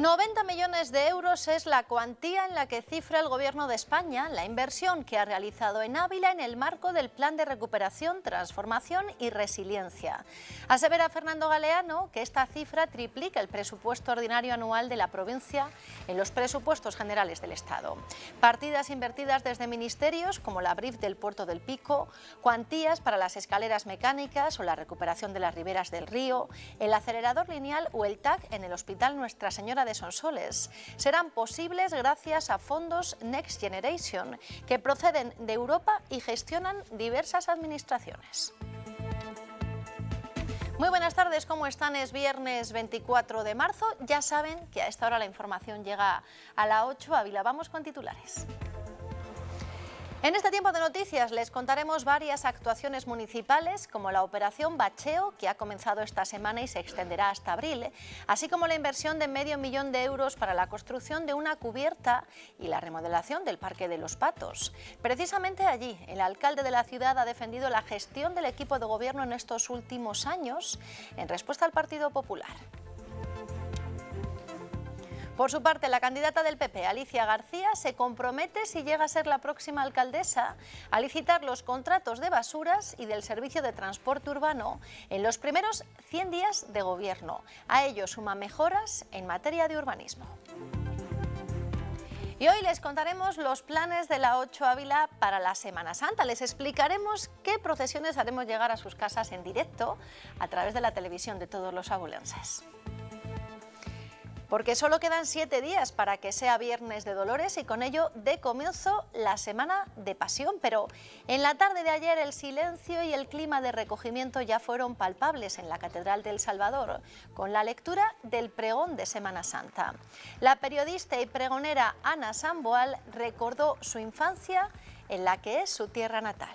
90 millones de euros es la cuantía en la que cifra el Gobierno de España la inversión que ha realizado en Ávila en el marco del Plan de Recuperación, Transformación y Resiliencia. Asevera Fernando Galeano que esta cifra triplica el presupuesto ordinario anual de la provincia en los presupuestos generales del Estado. Partidas invertidas desde ministerios como la BRIF del Puerto del Pico, cuantías para las escaleras mecánicas o la recuperación de las riberas del río, el acelerador lineal o el TAC en el Hospital Nuestra Señora de son soles. serán posibles gracias a fondos Next Generation que proceden de Europa y gestionan diversas administraciones. Muy buenas tardes, ¿cómo están? Es viernes 24 de marzo. Ya saben que a esta hora la información llega a la 8 Ávila. Vamos con titulares. En este tiempo de noticias les contaremos varias actuaciones municipales como la operación Bacheo que ha comenzado esta semana y se extenderá hasta abril, así como la inversión de medio millón de euros para la construcción de una cubierta y la remodelación del Parque de los Patos. Precisamente allí el alcalde de la ciudad ha defendido la gestión del equipo de gobierno en estos últimos años en respuesta al Partido Popular. Por su parte, la candidata del PP, Alicia García, se compromete, si llega a ser la próxima alcaldesa, a licitar los contratos de basuras y del servicio de transporte urbano en los primeros 100 días de gobierno. A ello suma mejoras en materia de urbanismo. Y hoy les contaremos los planes de la 8 Ávila para la Semana Santa. Les explicaremos qué procesiones haremos llegar a sus casas en directo a través de la televisión de todos los abulenses porque solo quedan siete días para que sea Viernes de Dolores y con ello de comienzo la Semana de Pasión. Pero en la tarde de ayer el silencio y el clima de recogimiento ya fueron palpables en la Catedral del Salvador, con la lectura del pregón de Semana Santa. La periodista y pregonera Ana Samboal recordó su infancia en la que es su tierra natal.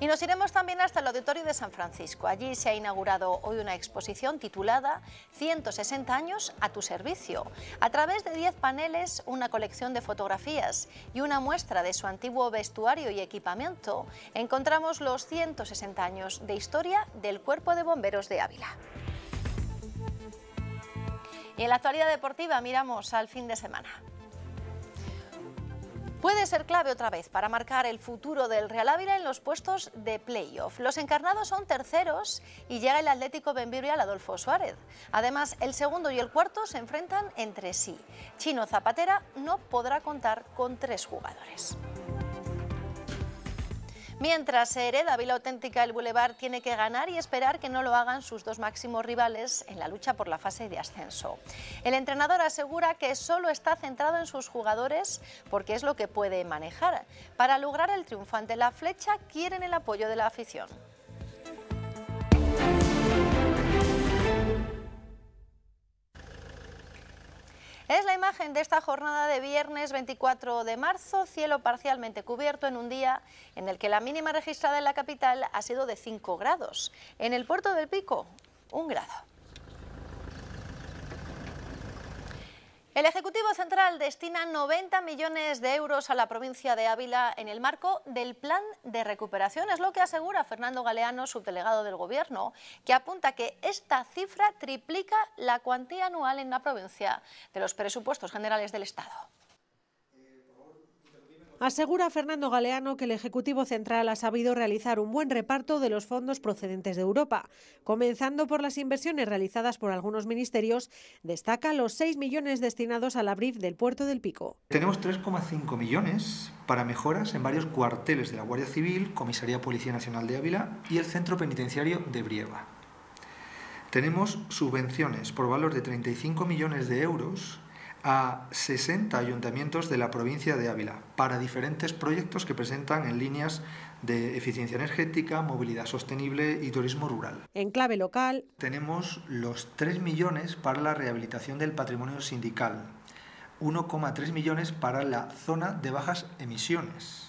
Y nos iremos también hasta el Auditorio de San Francisco. Allí se ha inaugurado hoy una exposición titulada 160 años a tu servicio, a través de 10 paneles, una colección de fotografías y una muestra de su antiguo vestuario y equipamiento, encontramos los 160 años de historia del Cuerpo de Bomberos de Ávila. Y en la actualidad deportiva miramos al fin de semana puede ser clave otra vez para marcar el futuro del Real Ávila en los puestos de playoff. Los encarnados son terceros y llega el Atlético Benvibrio al Adolfo Suárez. Además, el segundo y el cuarto se enfrentan entre sí. Chino Zapatera no podrá contar con tres jugadores. Mientras se hereda Vila Auténtica, el Boulevard tiene que ganar y esperar que no lo hagan sus dos máximos rivales en la lucha por la fase de ascenso. El entrenador asegura que solo está centrado en sus jugadores porque es lo que puede manejar. Para lograr el triunfante la flecha quieren el apoyo de la afición. Es la imagen de esta jornada de viernes 24 de marzo, cielo parcialmente cubierto en un día en el que la mínima registrada en la capital ha sido de 5 grados. En el puerto del Pico, un grado. El Ejecutivo Central destina 90 millones de euros a la provincia de Ávila en el marco del Plan de Recuperación, es lo que asegura Fernando Galeano, subdelegado del Gobierno, que apunta que esta cifra triplica la cuantía anual en la provincia de los presupuestos generales del Estado. Asegura Fernando Galeano que el Ejecutivo Central ha sabido realizar un buen reparto de los fondos procedentes de Europa. Comenzando por las inversiones realizadas por algunos ministerios, destaca los 6 millones destinados al la del puerto del Pico. Tenemos 3,5 millones para mejoras en varios cuarteles de la Guardia Civil, Comisaría Policía Nacional de Ávila y el Centro Penitenciario de Brieva. Tenemos subvenciones por valor de 35 millones de euros a 60 ayuntamientos de la provincia de Ávila para diferentes proyectos que presentan en líneas de eficiencia energética, movilidad sostenible y turismo rural. En clave local, tenemos los 3 millones para la rehabilitación del patrimonio sindical, 1,3 millones para la zona de bajas emisiones.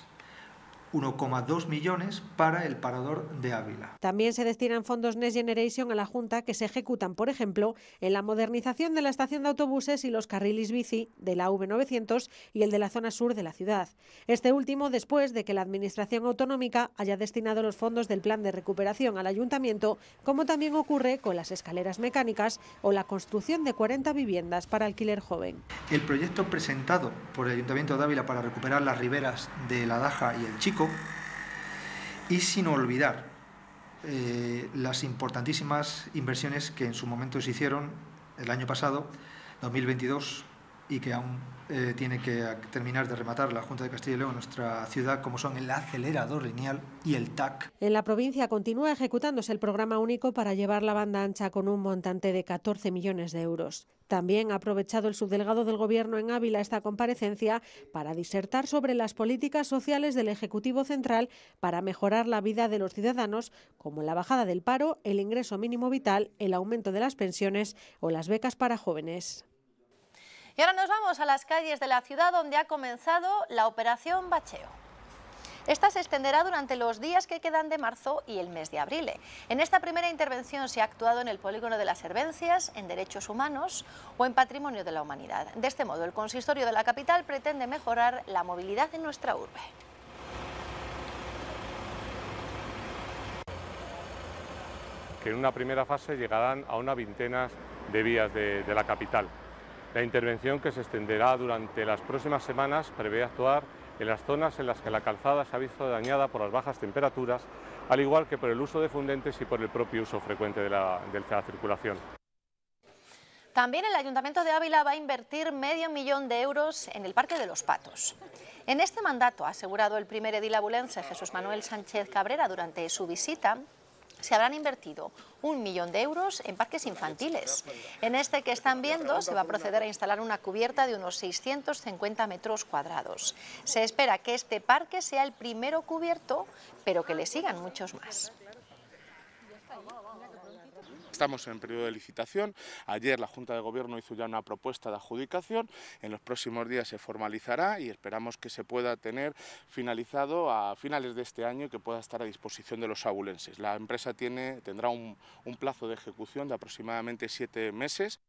1,2 millones para el parador de Ávila. También se destinan fondos Next Generation a la Junta que se ejecutan, por ejemplo, en la modernización de la estación de autobuses y los carriles bici de la V900 y el de la zona sur de la ciudad. Este último después de que la Administración Autonómica haya destinado los fondos del Plan de Recuperación al Ayuntamiento, como también ocurre con las escaleras mecánicas o la construcción de 40 viviendas para alquiler joven. El proyecto presentado por el Ayuntamiento de Ávila para recuperar las riberas de la Daja y el Chico y sin olvidar eh, las importantísimas inversiones que en su momento se hicieron el año pasado, 2022, y que aún eh, tiene que terminar de rematar la Junta de Castilla y León, nuestra ciudad, como son el acelerador lineal y el TAC. En la provincia continúa ejecutándose el programa único para llevar la banda ancha con un montante de 14 millones de euros. También ha aprovechado el subdelegado del Gobierno en Ávila esta comparecencia para disertar sobre las políticas sociales del Ejecutivo Central para mejorar la vida de los ciudadanos, como la bajada del paro, el ingreso mínimo vital, el aumento de las pensiones o las becas para jóvenes. Y ahora nos vamos a las calles de la ciudad donde ha comenzado la operación Bacheo. Esta se extenderá durante los días que quedan de marzo y el mes de abril. En esta primera intervención se ha actuado en el polígono de las Herbencias, en Derechos Humanos o en Patrimonio de la Humanidad. De este modo, el consistorio de la capital pretende mejorar la movilidad en nuestra urbe. Que en una primera fase llegarán a unas veintenas de vías de la capital. La intervención que se extenderá durante las próximas semanas prevé actuar en las zonas en las que la calzada se ha visto dañada por las bajas temperaturas, al igual que por el uso de fundentes y por el propio uso frecuente de la, de circulación. También el Ayuntamiento de Ávila va a invertir medio millón de euros en el Parque de los Patos. En este mandato, ha asegurado el primer edil Jesús Manuel Sánchez Cabrera durante su visita, se habrán invertido un millón de euros en parques infantiles. En este que están viendo se va a proceder a instalar una cubierta de unos 650 metros cuadrados. Se espera que este parque sea el primero cubierto, pero que le sigan muchos más. Estamos en periodo de licitación. Ayer la Junta de Gobierno hizo ya una propuesta de adjudicación. En los próximos días se formalizará y esperamos que se pueda tener finalizado a finales de este año y que pueda estar a disposición de los abulenses. La empresa tiene, tendrá un plazo de ejecución de aproximadamente siete meses.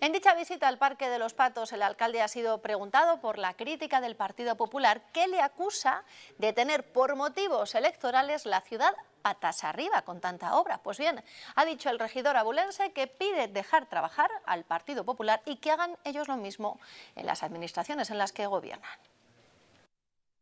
En dicha visita al Parque de los Patos, el alcalde ha sido preguntado por la crítica del Partido Popular que le acusa de tener por motivos electorales la ciudad patas arriba con tanta obra. Pues bien, ha dicho el regidor abulense que pide dejar trabajar al Partido Popular y que hagan ellos lo mismo en las administraciones en las que gobiernan.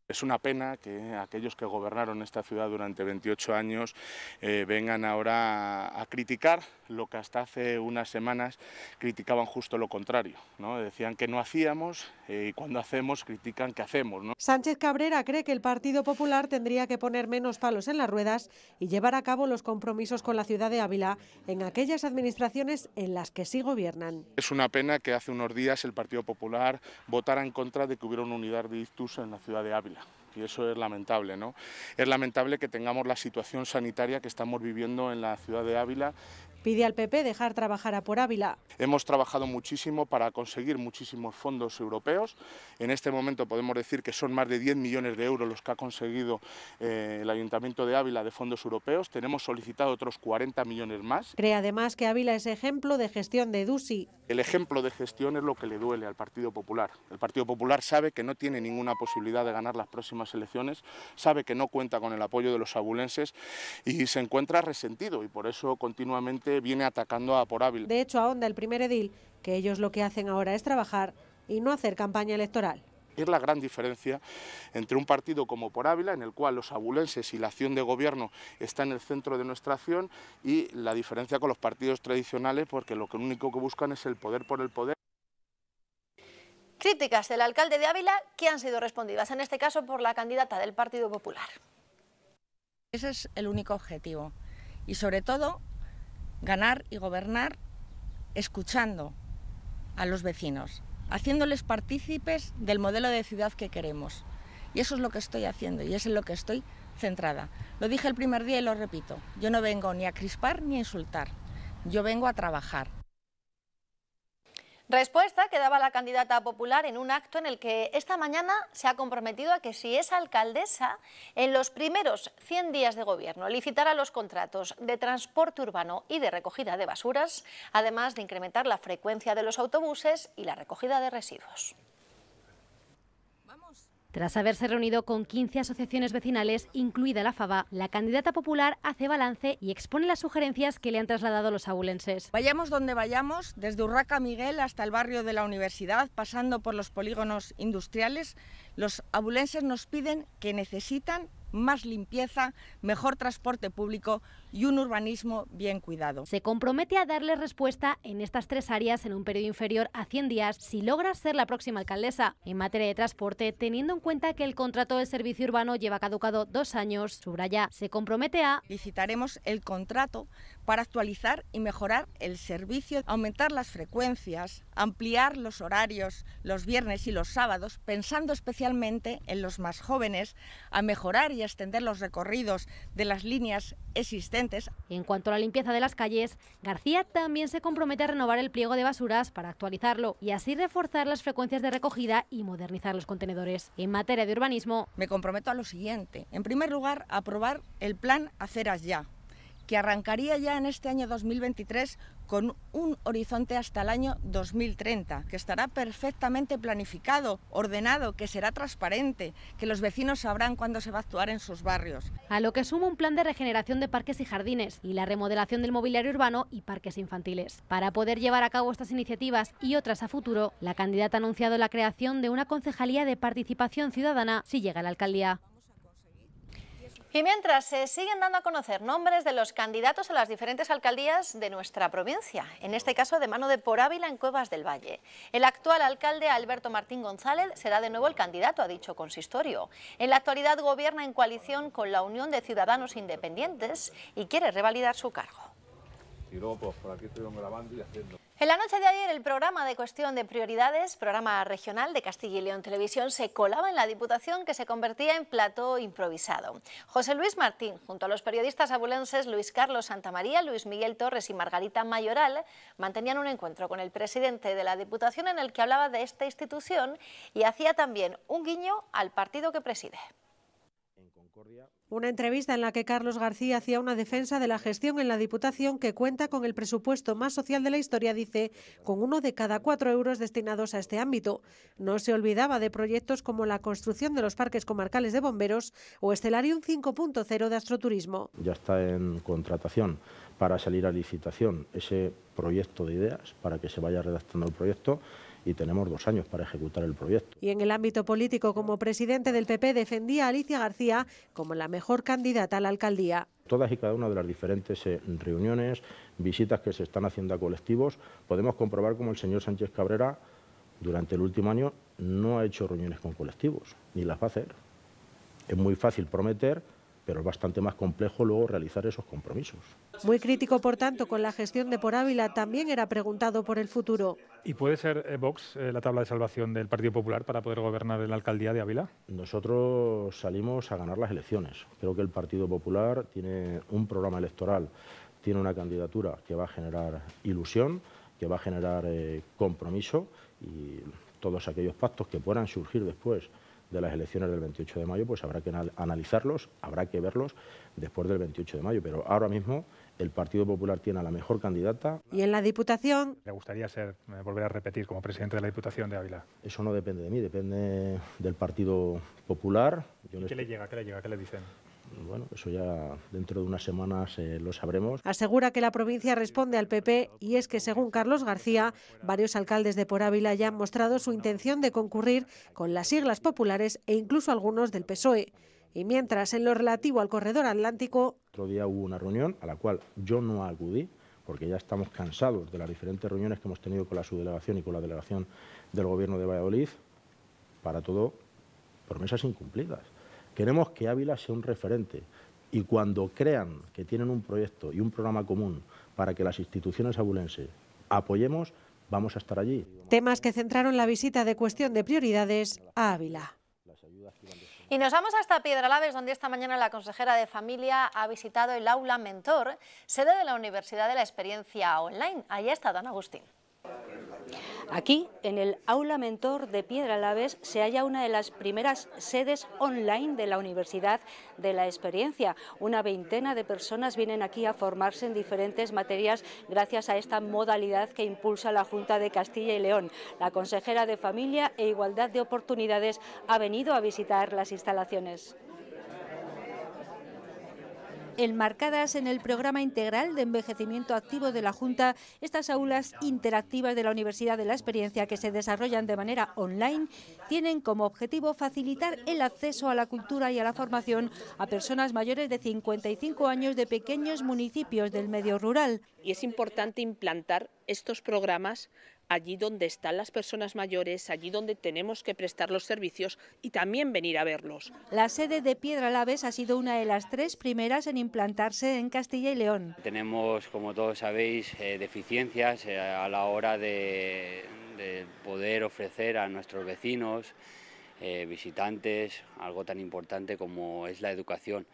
Es una pena que aquellos que gobernaron esta ciudad durante 28 años eh, vengan ahora a criticar lo que hasta hace unas semanas criticaban justo lo contrario. Decían que no hacíamos eh, y cuando hacemos critican que hacemos. Sánchez Cabrera cree que el Partido Popular tendría que poner menos palos en las ruedas y llevar a cabo los compromisos con la ciudad de Ávila en aquellas administraciones en las que sí gobiernan. Es una pena que hace unos días el Partido Popular votara en contra de que hubiera una unidad de ictus en la ciudad de Ávila y eso es lamentable. ¿no? Es lamentable que tengamos la situación sanitaria que estamos viviendo en la ciudad de Ávila pide al PP dejar trabajar a por Ávila. Hemos trabajado muchísimo para conseguir muchísimos fondos europeos. En este momento podemos decir que son más de 10 millones de euros los que ha conseguido eh, el Ayuntamiento de Ávila de fondos europeos. Tenemos solicitado otros 40 millones más. Cree además que Ávila es ejemplo de gestión de DUSI. El ejemplo de gestión es lo que le duele al Partido Popular. El Partido Popular sabe que no tiene ninguna posibilidad de ganar las próximas elecciones, sabe que no cuenta con el apoyo de los abulenses y se encuentra resentido y por eso continuamente viene atacando a por Ávila. De hecho, ahonda el primer edil, que ellos lo que hacen ahora es trabajar y no hacer campaña electoral es la gran diferencia entre un partido como por Ávila, en el cual los abulenses y la acción de gobierno está en el centro de nuestra acción, y la diferencia con los partidos tradicionales, porque lo único que buscan es el poder por el poder. Críticas del alcalde de Ávila que han sido respondidas, en este caso por la candidata del Partido Popular. Ese es el único objetivo. Y sobre todo ganar y gobernar escuchando a los vecinos, haciéndoles partícipes del modelo de ciudad que queremos. Y eso es lo que estoy haciendo y es en lo que estoy centrada. Lo dije el primer día y lo repito, yo no vengo ni a crispar ni a insultar, yo vengo a trabajar. Respuesta que daba la candidata popular en un acto en el que esta mañana se ha comprometido a que si es alcaldesa, en los primeros 100 días de gobierno licitará los contratos de transporte urbano y de recogida de basuras, además de incrementar la frecuencia de los autobuses y la recogida de residuos. Tras haberse reunido con 15 asociaciones vecinales, incluida la FABA, la candidata popular hace balance y expone las sugerencias que le han trasladado los abulenses. Vayamos donde vayamos, desde Urraca Miguel hasta el barrio de la universidad, pasando por los polígonos industriales, los abulenses nos piden que necesitan más limpieza, mejor transporte público y un urbanismo bien cuidado. Se compromete a darle respuesta en estas tres áreas en un periodo inferior a 100 días si logra ser la próxima alcaldesa. En materia de transporte, teniendo en cuenta que el contrato de servicio urbano lleva caducado dos años, subraya, se compromete a... Licitaremos el contrato para actualizar y mejorar el servicio, aumentar las frecuencias, ampliar los horarios los viernes y los sábados, pensando especialmente en los más jóvenes, a mejorar y extender los recorridos de las líneas existentes. En cuanto a la limpieza de las calles, García también se compromete a renovar el pliego de basuras para actualizarlo y así reforzar las frecuencias de recogida y modernizar los contenedores. En materia de urbanismo, me comprometo a lo siguiente. En primer lugar, aprobar el plan Aceras Ya que arrancaría ya en este año 2023 con un horizonte hasta el año 2030, que estará perfectamente planificado, ordenado, que será transparente, que los vecinos sabrán cuándo se va a actuar en sus barrios. A lo que suma un plan de regeneración de parques y jardines y la remodelación del mobiliario urbano y parques infantiles. Para poder llevar a cabo estas iniciativas y otras a futuro, la candidata ha anunciado la creación de una concejalía de participación ciudadana si llega a la alcaldía. Y mientras se siguen dando a conocer nombres de los candidatos a las diferentes alcaldías de nuestra provincia, en este caso de mano de Por Ávila en Cuevas del Valle. El actual alcalde Alberto Martín González será de nuevo el candidato a dicho consistorio. En la actualidad gobierna en coalición con la Unión de Ciudadanos Independientes y quiere revalidar su cargo. y pues, haciendo... En la noche de ayer el programa de cuestión de prioridades, programa regional de Castilla y León Televisión, se colaba en la Diputación que se convertía en plato improvisado. José Luis Martín, junto a los periodistas abulenses Luis Carlos Santamaría, Luis Miguel Torres y Margarita Mayoral, mantenían un encuentro con el presidente de la Diputación en el que hablaba de esta institución y hacía también un guiño al partido que preside. Una entrevista en la que Carlos García hacía una defensa de la gestión en la Diputación que cuenta con el presupuesto más social de la historia, dice, con uno de cada cuatro euros destinados a este ámbito. No se olvidaba de proyectos como la construcción de los parques comarcales de bomberos o Estelarium 5.0 de astroturismo. Ya está en contratación para salir a licitación ese proyecto de ideas para que se vaya redactando el proyecto y tenemos dos años para ejecutar el proyecto. Y en el ámbito político, como presidente del PP, defendía a Alicia García como la mejor candidata a la alcaldía. Todas y cada una de las diferentes eh, reuniones, visitas que se están haciendo a colectivos, podemos comprobar como el señor Sánchez Cabrera durante el último año no ha hecho reuniones con colectivos, ni las va a hacer. Es muy fácil prometer pero es bastante más complejo luego realizar esos compromisos. Muy crítico, por tanto, con la gestión de por Ávila, también era preguntado por el futuro. ¿Y puede ser eh, Vox eh, la tabla de salvación del Partido Popular para poder gobernar en la alcaldía de Ávila? Nosotros salimos a ganar las elecciones. Creo que el Partido Popular tiene un programa electoral, tiene una candidatura que va a generar ilusión, que va a generar eh, compromiso y todos aquellos pactos que puedan surgir después de las elecciones del 28 de mayo, pues habrá que analizarlos, habrá que verlos después del 28 de mayo. Pero ahora mismo el Partido Popular tiene a la mejor candidata. ¿Y en la Diputación? ¿Le gustaría ser, eh, volver a repetir como presidente de la Diputación de Ávila. Eso no depende de mí, depende del Partido Popular. ¿Qué le llega? ¿Qué le llega? ¿Qué le dicen? Bueno, eso ya dentro de unas semanas eh, lo sabremos. Asegura que la provincia responde al PP y es que, según Carlos García, varios alcaldes de Por Ávila ya han mostrado su intención de concurrir con las siglas populares e incluso algunos del PSOE. Y mientras, en lo relativo al corredor atlántico. Otro día hubo una reunión a la cual yo no acudí, porque ya estamos cansados de las diferentes reuniones que hemos tenido con la subdelegación y con la delegación del Gobierno de Valladolid, para todo promesas incumplidas. Queremos que Ávila sea un referente y cuando crean que tienen un proyecto y un programa común para que las instituciones abulenses apoyemos, vamos a estar allí. Temas que centraron la visita de cuestión de prioridades a Ávila. Y nos vamos hasta Piedralaves, donde esta mañana la consejera de Familia ha visitado el aula mentor, sede de la Universidad de la Experiencia Online. Allí está Don Agustín. Aquí, en el Aula Mentor de piedra Laves, se halla una de las primeras sedes online de la Universidad de la Experiencia. Una veintena de personas vienen aquí a formarse en diferentes materias gracias a esta modalidad que impulsa la Junta de Castilla y León. La consejera de Familia e Igualdad de Oportunidades ha venido a visitar las instalaciones enmarcadas en el programa integral de envejecimiento activo de la Junta, estas aulas interactivas de la Universidad de la Experiencia que se desarrollan de manera online tienen como objetivo facilitar el acceso a la cultura y a la formación a personas mayores de 55 años de pequeños municipios del medio rural. Y es importante implantar estos programas allí donde están las personas mayores, allí donde tenemos que prestar los servicios y también venir a verlos. La sede de Piedra Laves ha sido una de las tres primeras en implantarse en Castilla y León. Tenemos, como todos sabéis, eh, deficiencias eh, a la hora de, poder ofrecer a nuestros vecinos, eh, visitantes, algo tan importante como es la educación.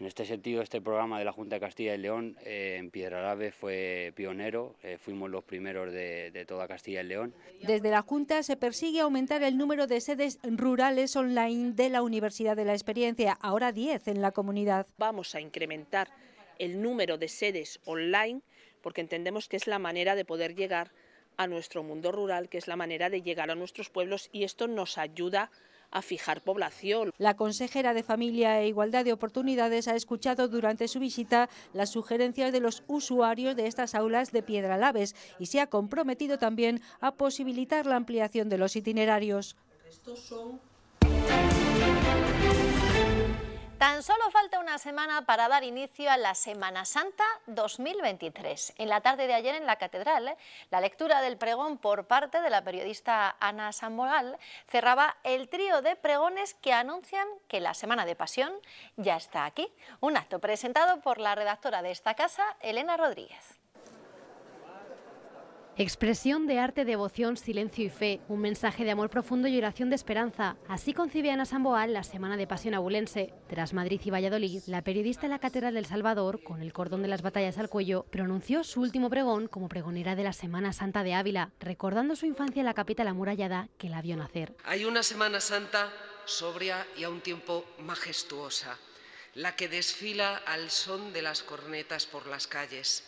En este sentido, este programa de la Junta de Castilla y León eh, en en Piedralave fue pionero, eh, fuimos los primeros de, toda Castilla y León. Desde la Junta se persigue aumentar el número de sedes rurales online de la Universidad de la Experiencia, ahora 10 en la comunidad. Vamos a incrementar el número de sedes online porque entendemos que es la manera de poder llegar a nuestro mundo rural, que es la manera de llegar a nuestros pueblos y esto nos ayuda a fijar población. La consejera de Familia e Igualdad de Oportunidades ha escuchado durante su visita las sugerencias de los usuarios de estas aulas de Piedra Laves y se ha comprometido también a posibilitar la ampliación de los itinerarios. son... Tan solo falta una semana para dar inicio a la Semana Santa 2023. En la tarde de ayer en la Catedral, ¿eh? la lectura del pregón por parte de la periodista Ana Sanmoral cerraba el trío de pregones que anuncian que la Semana de Pasión ya está aquí. Un acto presentado por la redactora de esta casa, Elena Rodríguez. Expresión de arte, devoción, silencio y fe, un mensaje de amor profundo y oración de esperanza. Así concibe Ana Samboal la Semana de Pasión Abulense. Tras Madrid y Valladolid, la periodista de la Catedral del Salvador, con el cordón de las batallas al cuello, pronunció su último pregón como pregonera de la Semana Santa de Ávila, recordando su infancia en la capital amurallada que la vio nacer. Hay una Semana Santa sobria y a un tiempo majestuosa, la que desfila al son de las cornetas por las calles.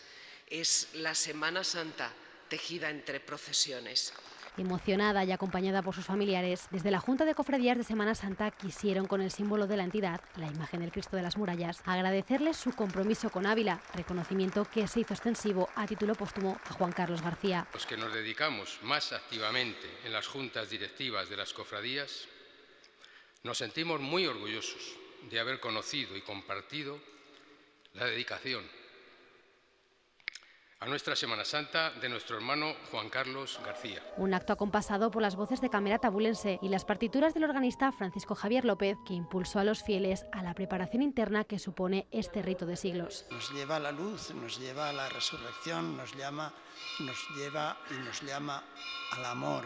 Es la Semana Santa tejida entre procesiones. Emocionada y acompañada por sus familiares, desde la Junta de Cofradías de Semana Santa quisieron con el símbolo de la entidad, la imagen del Cristo de las Murallas, agradecerles su compromiso con Ávila, reconocimiento que se hizo extensivo a título póstumo a Juan Carlos García. Los que nos dedicamos más activamente en las juntas directivas de las cofradías, nos sentimos muy orgullosos de haber conocido y compartido la dedicación a nuestra Semana Santa de nuestro hermano Juan Carlos García. Un acto acompasado por las voces de Camerata tabulense y las partituras del organista Francisco Javier López, que impulsó a los fieles a la preparación interna que supone este rito de siglos. Nos lleva a la luz, nos lleva a la resurrección, nos llama, nos lleva y nos llama al amor,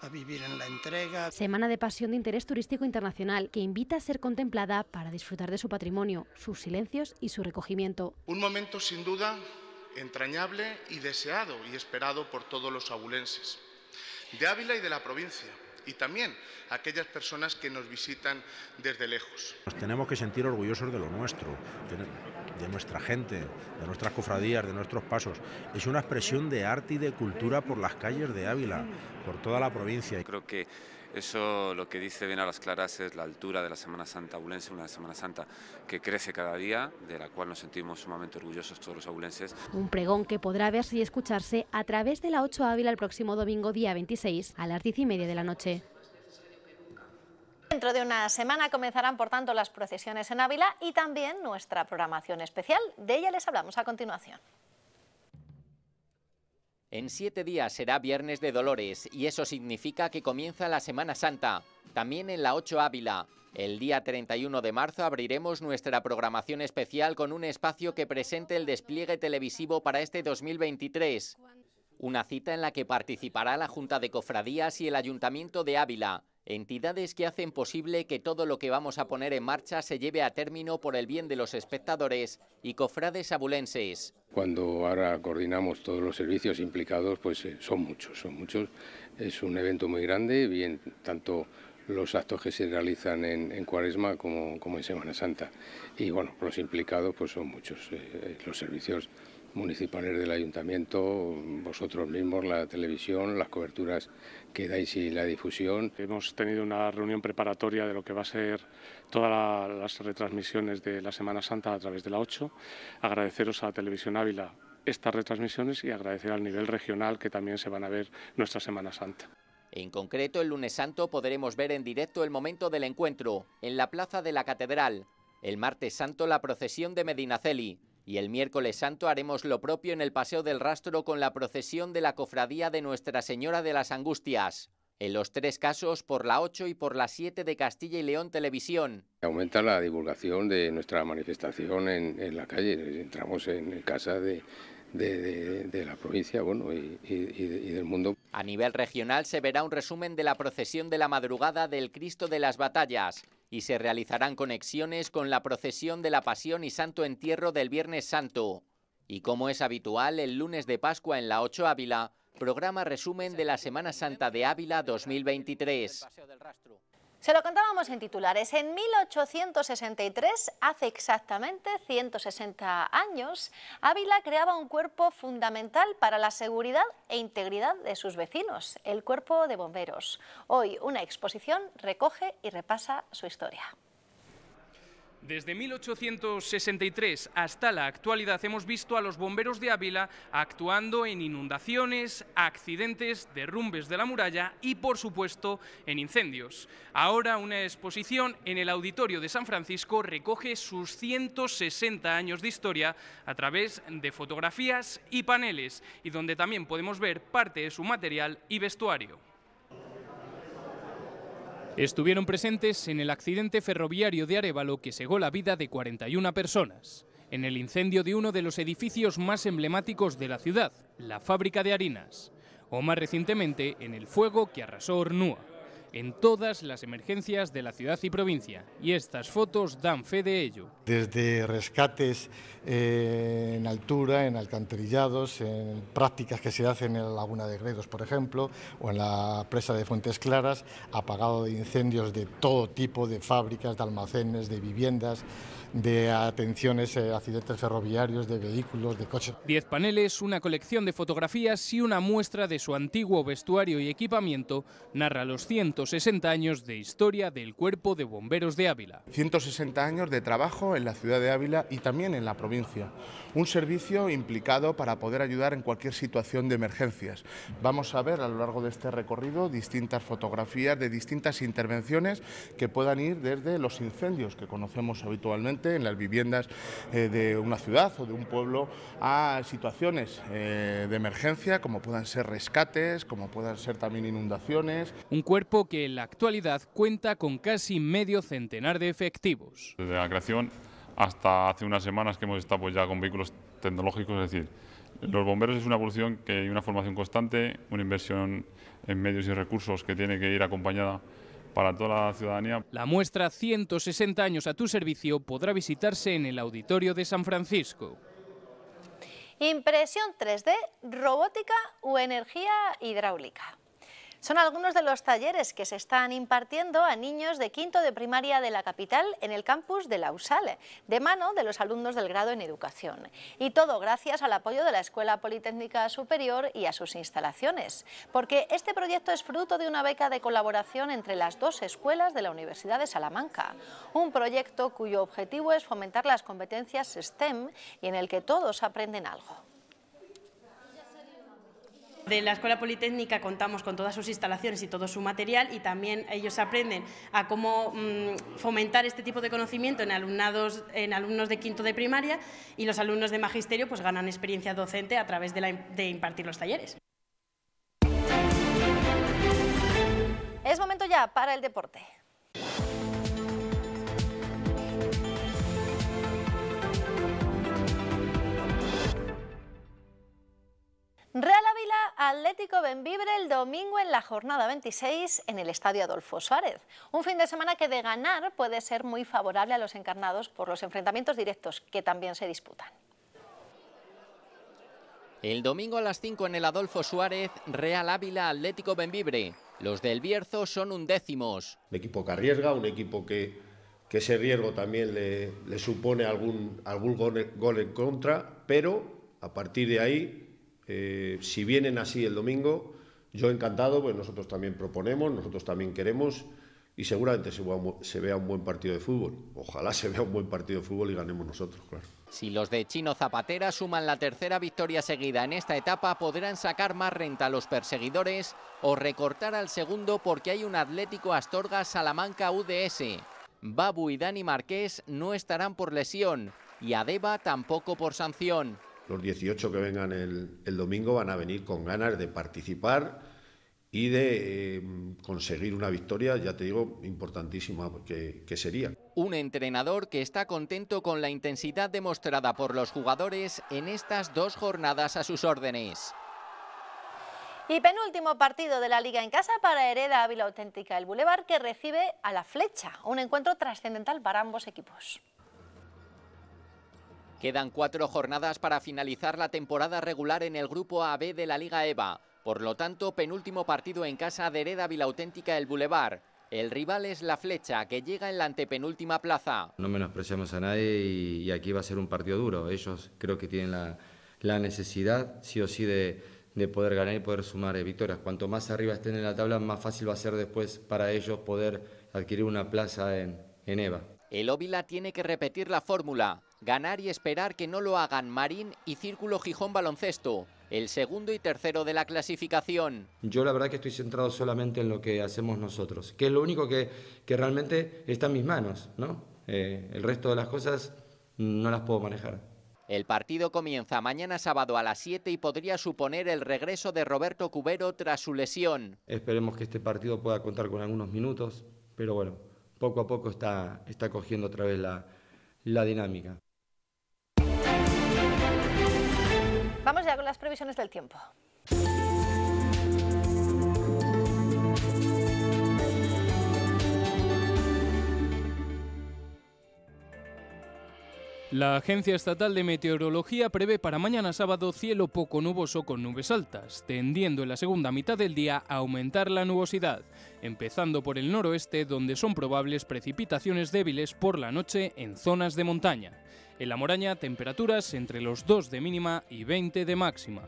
a vivir en la entrega. Semana de pasión de interés turístico internacional que invita a ser contemplada para disfrutar de su patrimonio, sus silencios y su recogimiento. Un momento sin duda entrañable y deseado y esperado por todos los abulenses, de Ávila y de la provincia, y también aquellas personas que nos visitan desde lejos. Nos tenemos que sentir orgullosos de lo nuestro, de, nuestra gente, de nuestras cofradías, de nuestros pasos. Es una expresión de arte y de cultura por las calles de Ávila, por toda la provincia. Creo que eso lo que dice bien a las claras es la altura de la Semana Santa abulense, una Semana Santa que crece cada día, de la cual nos sentimos sumamente orgullosos todos los abulenses. Un pregón que podrá verse y escucharse a través de la 8 Ávila el próximo domingo día 26 a las 10 y media de la noche. Dentro de una semana comenzarán, por tanto, las procesiones en Ávila y también nuestra programación especial. De ella les hablamos a continuación. En siete días será Viernes de Dolores y eso significa que comienza la Semana Santa, también en la 8 Ávila. El día 31 de marzo abriremos nuestra programación especial con un espacio que presente el despliegue televisivo para este 2023. Una cita en la que participará la Junta de Cofradías y el Ayuntamiento de Ávila, Entidades que hacen posible que todo lo que vamos a poner en marcha se lleve a término por el bien de los espectadores y cofrades abulenses. Cuando ahora coordinamos todos los servicios implicados, pues eh, son muchos, son muchos. Es un evento muy grande, bien tanto los actos que se realizan en, Cuaresma como, en Semana Santa. Y bueno, los implicados pues son muchos, eh, eh, los servicios municipales del ayuntamiento, vosotros mismos, la televisión, las coberturas que dais y la difusión. Hemos tenido una reunión preparatoria de lo que va a ser todas las retransmisiones de la Semana Santa a través de la 8. Agradeceros a Televisión Ávila estas retransmisiones y agradecer al nivel regional que también se van a ver nuestra Semana Santa. En concreto, el lunes santo podremos ver en directo el momento del encuentro en la plaza de la Catedral, el martes santo la procesión de Medinaceli, y el miércoles santo haremos lo propio en el Paseo del Rastro con la procesión de la Cofradía de Nuestra Señora de las Angustias. En los tres casos, por la 8 y por la 7 de Castilla y León Televisión. Aumenta la divulgación de nuestra manifestación en, la calle. Entramos en casa de, la provincia bueno, y, del mundo. A nivel regional se verá un resumen de la procesión de la madrugada del Cristo de las Batallas y se realizarán conexiones con la procesión de la Pasión y Santo Entierro del Viernes Santo. Y como es habitual, el lunes de Pascua en la 8 Ávila, programa resumen de la Semana Santa de Ávila 2023. Se lo contábamos en titulares. En 1863, hace exactamente 160 años, Ávila creaba un cuerpo fundamental para la seguridad e integridad de sus vecinos, el Cuerpo de Bomberos. Hoy una exposición recoge y repasa su historia. Desde 1863 hasta la actualidad hemos visto a los bomberos de Ávila actuando en inundaciones, accidentes, derrumbes de la muralla y, por supuesto, en incendios. Ahora una exposición en el Auditorio de San Francisco recoge sus 160 años de historia a través de fotografías y paneles, y donde también podemos ver parte de su material y vestuario. Estuvieron presentes en el accidente ferroviario de Arevalo que cegó la vida de 41 personas, en el incendio de uno de los edificios más emblemáticos de la ciudad, la fábrica de harinas, o más recientemente en el fuego que arrasó Ornúa en todas las emergencias de la ciudad y provincia, y estas fotos dan fe de ello. Desde rescates eh, en altura, en alcantarillados, en prácticas que se hacen en la Laguna de Gredos, por ejemplo, o en la presa de Fuentes Claras, apagado de incendios de todo tipo, de fábricas, de almacenes, de viviendas de atenciones, eh, accidentes ferroviarios, de vehículos, de coches. Diez paneles, una colección de fotografías y una muestra de su antiguo vestuario y equipamiento narra los 160 años de historia del Cuerpo de Bomberos de Ávila. 160 años de trabajo en la ciudad de Ávila y también en la provincia. Un servicio implicado para poder ayudar en cualquier situación de emergencias. Vamos a ver a lo largo de este recorrido distintas fotografías de distintas intervenciones que puedan ir desde los incendios que conocemos habitualmente en las viviendas eh, de una ciudad o de un pueblo, a situaciones eh, de emergencia, como puedan ser rescates, como puedan ser también inundaciones. Un cuerpo que en la actualidad cuenta con casi medio centenar de efectivos. Desde la creación hasta hace unas semanas que hemos estado ya con vehículos tecnológicos, es decir, los bomberos es una evolución que hay una formación constante, una inversión en medios y recursos que tiene que ir acompañada para toda la ciudadanía. La muestra 160 años a tu servicio podrá visitarse en el Auditorio de San Francisco. Impresión 3D, robótica o energía hidráulica. Son algunos de los talleres que se están impartiendo a niños de quinto de primaria de la capital en el campus de la de mano de los alumnos del grado en educación. Y todo gracias al apoyo de la Escuela Politécnica Superior y a sus instalaciones, porque este proyecto es fruto de una beca de colaboración entre las dos escuelas de la Universidad de Salamanca, un proyecto cuyo objetivo es fomentar las competencias STEM y en el que todos aprenden algo. De la Escuela Politécnica contamos con todas sus instalaciones y todo su material y también ellos aprenden a cómo mm, fomentar este tipo de conocimiento en, alumnos de quinto de primaria y los alumnos de magisterio pues ganan experiencia docente a través de impartir los talleres. Es momento ya para el deporte. Atlético Benvibre el domingo en la jornada 26 en el Estadio Adolfo Suárez. Un fin de semana que de ganar puede ser muy favorable a los encarnados por los enfrentamientos directos que también se disputan. El domingo a las 5 en el Adolfo Suárez, Real Ávila Atlético Benvibre. Los del Bierzo son undécimos. Un equipo que arriesga, un equipo que, que ese riesgo también le, supone algún, algún gol en contra, pero a partir de ahí eh, si vienen así el domingo, yo encantado, pues nosotros también proponemos, nosotros también queremos y seguramente se, vea un buen partido de fútbol. Ojalá se vea un buen partido de fútbol y ganemos nosotros, claro. Si los de Chino Zapatera suman la tercera victoria seguida en esta etapa, podrán sacar más renta a los perseguidores o recortar al segundo porque hay un Atlético Astorga Salamanca UDS. Babu y Dani Marqués no estarán por lesión y Adeba tampoco por sanción los 18 que vengan el, domingo van a venir con ganas de participar y de em, conseguir una victoria, ya te digo, importantísima que, sería. Un entrenador que está contento con la intensidad demostrada por los jugadores en estas dos jornadas a sus órdenes. Y penúltimo partido de la Liga en casa para Hereda Ávila Auténtica, el Boulevard que recibe a la flecha, un encuentro trascendental para ambos equipos. Quedan cuatro jornadas para finalizar la temporada regular en el Grupo AB de la Liga EVA. Por lo tanto, penúltimo partido en casa de Hereda Auténtica del Boulevard. El rival es La Flecha, que llega en la antepenúltima plaza. No menospreciamos a nadie y, aquí va a ser un partido duro. Ellos creo que tienen la, necesidad, sí o sí, de, poder ganar y poder sumar eh, victorias. Cuanto más arriba estén en la tabla, más fácil va a ser después para ellos poder adquirir una plaza en, en EVA. El Óvila tiene que repetir la fórmula. Ganar y esperar que no lo hagan Marín y Círculo Gijón Baloncesto, el segundo y tercero de la clasificación. Yo la verdad que estoy centrado solamente en lo que hacemos nosotros, que es lo único que, que realmente está en mis manos, ¿no? Eh, el resto de las cosas no las puedo manejar. El partido comienza mañana sábado a las 7 y podría suponer el regreso de Roberto Cubero tras su lesión. Esperemos que este partido pueda contar con algunos minutos, pero bueno, poco a poco está, cogiendo otra vez la dinámica. Vamos ya con las previsiones del tiempo. La Agencia Estatal de Meteorología prevé para mañana sábado cielo poco nuboso con nubes altas, tendiendo en la segunda mitad del día a aumentar la nubosidad, empezando por el noroeste donde son probables precipitaciones débiles por la noche en zonas de montaña. En la Moraña, temperaturas entre los 2 de mínima y 20 de máxima.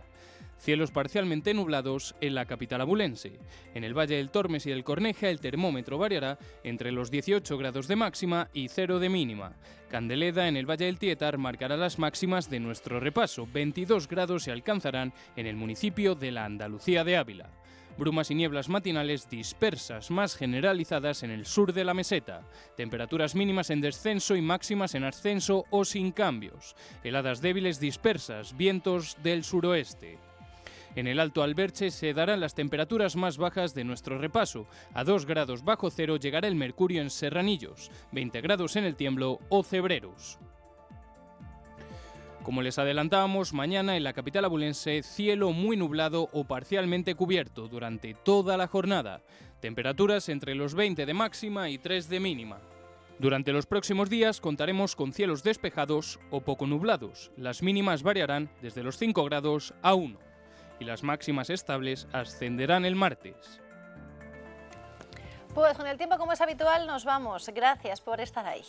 Cielos parcialmente nublados en la capital abulense. En el Valle del Tormes y del Corneja el termómetro variará entre los 18 grados de máxima y 0 de mínima. Candeleda en el Valle del Tietar marcará las máximas de nuestro repaso. 22 grados se alcanzarán en el municipio de la Andalucía de Ávila. Brumas y nieblas matinales dispersas más generalizadas en el sur de la meseta. Temperaturas mínimas en descenso y máximas en ascenso o sin cambios. Heladas débiles dispersas, vientos del suroeste. En el Alto Alberche se darán las temperaturas más bajas de nuestro repaso. A 2 grados bajo cero llegará el mercurio en Serranillos, 20 grados en el Tiemblo o Cebreros. Como les adelantábamos, mañana en la capital abulense cielo muy nublado o parcialmente cubierto durante toda la jornada, temperaturas entre los 20 de máxima y 3 de mínima. Durante los próximos días contaremos con cielos despejados o poco nublados, las mínimas variarán desde los 5 grados a 1 y las máximas estables ascenderán el martes. Pues con el tiempo como es habitual nos vamos, gracias por estar ahí.